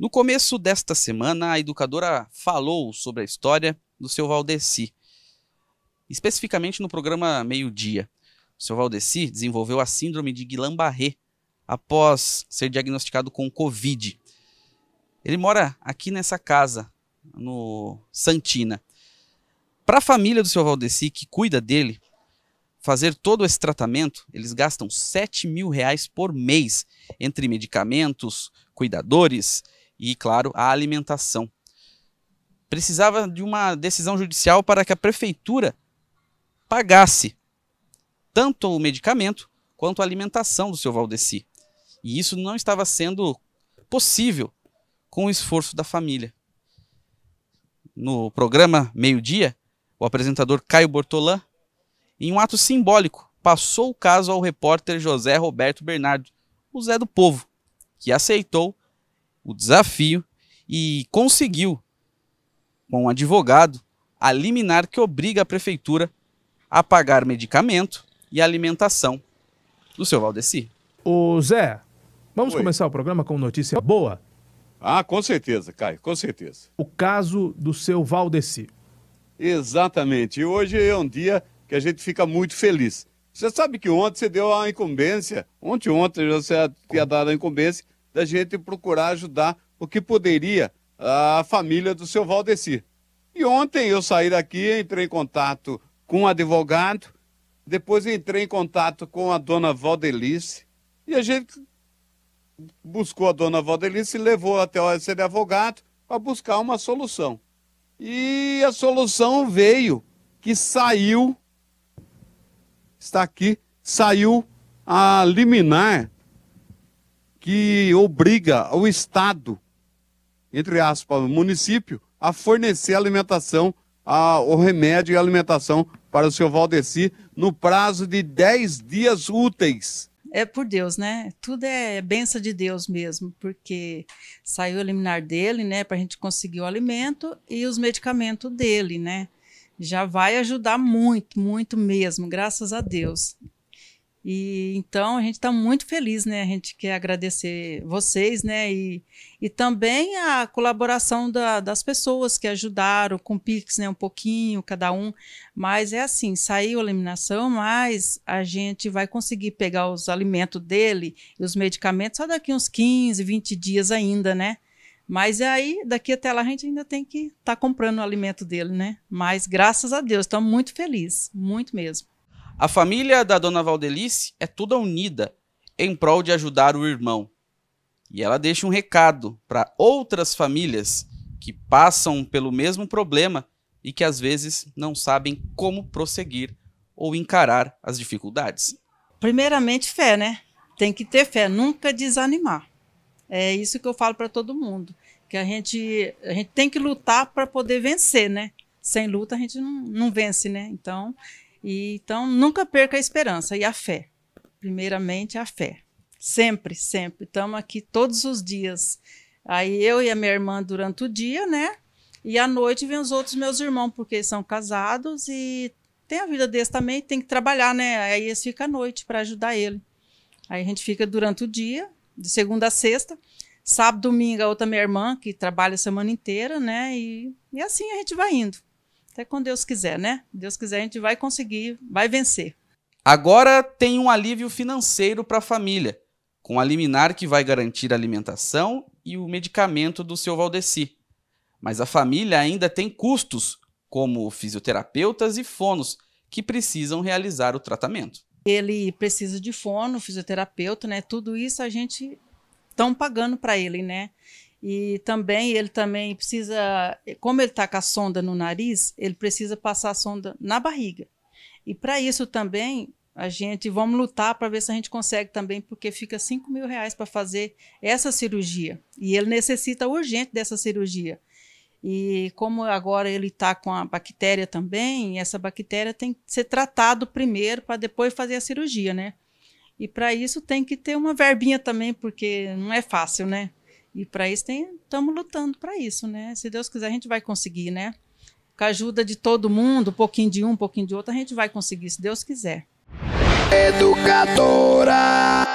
No começo desta semana, a educadora falou sobre a história do seu Valdeci, especificamente no programa Meio-Dia. O seu Valdeci desenvolveu a síndrome de Guillain-Barré após ser diagnosticado com Covid. Ele mora aqui nessa casa, no Santina. Para a família do seu Valdeci, que cuida dele, fazer todo esse tratamento, eles gastam 7 mil reais por mês entre medicamentos, cuidadores, e, claro, a alimentação. Precisava de uma decisão judicial para que a prefeitura pagasse tanto o medicamento quanto a alimentação do seu Valdeci. E isso não estava sendo possível com o esforço da família. No programa Meio-Dia, o apresentador Caio Bortolã, em um ato simbólico, passou o caso ao repórter José Roberto Bernardo, o Zé do Povo, que aceitou o desafio e conseguiu, com um advogado, a liminar que obriga a prefeitura a pagar medicamento e alimentação do seu Valdeci. O Zé, vamos Oi. começar o programa com notícia boa? Ah, com certeza, Caio, com certeza. O caso do seu Valdeci. Exatamente. hoje é um dia que a gente fica muito feliz. Você sabe que ontem você deu a incumbência, ontem, ontem você tinha dado a incumbência da gente procurar ajudar o que poderia a família do seu Valdeci. E ontem eu saí daqui, entrei em contato com um advogado, depois entrei em contato com a dona Valdelice, e a gente buscou a dona Valdelice e levou até o de advogado para buscar uma solução. E a solução veio, que saiu, está aqui, saiu a liminar que obriga o Estado, entre aspas, o município, a fornecer alimentação, a, o remédio e alimentação para o seu Valdeci no prazo de 10 dias úteis. É por Deus, né? Tudo é benção de Deus mesmo, porque saiu o liminar dele, né, para a gente conseguir o alimento e os medicamentos dele, né? Já vai ajudar muito, muito mesmo, graças a Deus. E então a gente está muito feliz, né? A gente quer agradecer vocês, né? E, e também a colaboração da, das pessoas que ajudaram com Pix, né? Um pouquinho cada um. Mas é assim, saiu a eliminação, mas a gente vai conseguir pegar os alimentos dele e os medicamentos só daqui uns 15, 20 dias ainda, né? Mas aí, daqui até lá, a gente ainda tem que estar tá comprando o alimento dele, né? Mas graças a Deus, estamos muito felizes, muito mesmo. A família da dona Valdelice é toda unida em prol de ajudar o irmão. E ela deixa um recado para outras famílias que passam pelo mesmo problema e que às vezes não sabem como prosseguir ou encarar as dificuldades. Primeiramente, fé, né? Tem que ter fé, nunca desanimar. É isso que eu falo para todo mundo, que a gente, a gente tem que lutar para poder vencer, né? Sem luta a gente não, não vence, né? Então, e, então, nunca perca a esperança e a fé. Primeiramente, a fé. Sempre, sempre. Estamos aqui todos os dias. Aí eu e a minha irmã durante o dia, né? E à noite vem os outros meus irmãos, porque são casados e tem a vida deles também, tem que trabalhar, né? Aí eles ficam à noite para ajudar ele. Aí a gente fica durante o dia, de segunda a sexta. Sábado, domingo, a outra minha irmã, que trabalha a semana inteira, né? E, e assim a gente vai indo. Até quando Deus quiser, né? Deus quiser, a gente vai conseguir, vai vencer. Agora tem um alívio financeiro para a família, com a liminar que vai garantir a alimentação e o medicamento do seu Valdeci. Mas a família ainda tem custos, como fisioterapeutas e fonos, que precisam realizar o tratamento. Ele precisa de fono, fisioterapeuta, né? Tudo isso a gente estão pagando para ele, né? E também ele também precisa, como ele está com a sonda no nariz, ele precisa passar a sonda na barriga. E para isso também a gente vamos lutar para ver se a gente consegue também, porque fica 5 mil reais para fazer essa cirurgia. E ele necessita urgente dessa cirurgia. E como agora ele está com a bactéria também, essa bactéria tem que ser tratado primeiro para depois fazer a cirurgia, né? E para isso tem que ter uma verbinha também, porque não é fácil, né? E para isso estamos lutando para isso, né? Se Deus quiser, a gente vai conseguir, né? Com a ajuda de todo mundo, um pouquinho de um, um pouquinho de outro, a gente vai conseguir, se Deus quiser. Educadora!